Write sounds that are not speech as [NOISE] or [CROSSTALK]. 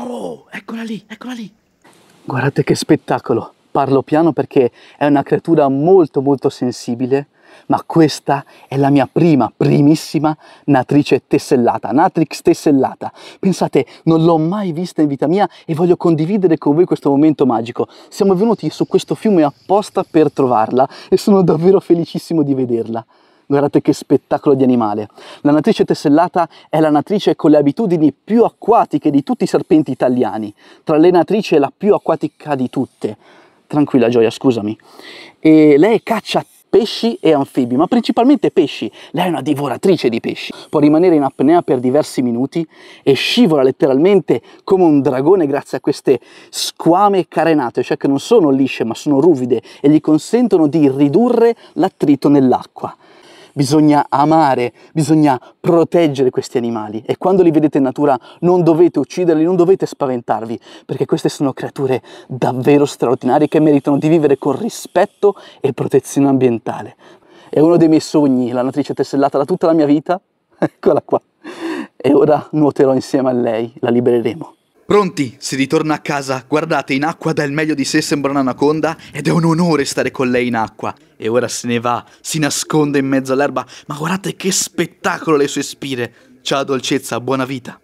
Oh, eccola lì, eccola lì. Guardate che spettacolo. Parlo piano perché è una creatura molto molto sensibile, ma questa è la mia prima, primissima natrice tessellata, natrix tessellata. Pensate, non l'ho mai vista in vita mia e voglio condividere con voi questo momento magico. Siamo venuti su questo fiume apposta per trovarla e sono davvero felicissimo di vederla. Guardate che spettacolo di animale. La natrice tessellata è la natrice con le abitudini più acquatiche di tutti i serpenti italiani. Tra le natrici è la più acquatica di tutte. Tranquilla Gioia, scusami. E lei caccia pesci e anfibi, ma principalmente pesci. Lei è una divoratrice di pesci. Può rimanere in apnea per diversi minuti e scivola letteralmente come un dragone grazie a queste squame carenate, cioè che non sono lisce ma sono ruvide e gli consentono di ridurre l'attrito nell'acqua bisogna amare, bisogna proteggere questi animali e quando li vedete in natura non dovete ucciderli, non dovete spaventarvi, perché queste sono creature davvero straordinarie che meritano di vivere con rispetto e protezione ambientale. È uno dei miei sogni, la natrice tessellata da tutta la mia vita, [LAUGHS] eccola qua. E ora nuoterò insieme a lei, la libereremo. Pronti? Si ritorna a casa. Guardate, in acqua dà il meglio di sé, sembra un'anaconda ed è un onore stare con lei in acqua. E ora se ne va, si nasconde in mezzo all'erba, ma guardate che spettacolo le sue spire. Ciao dolcezza, buona vita.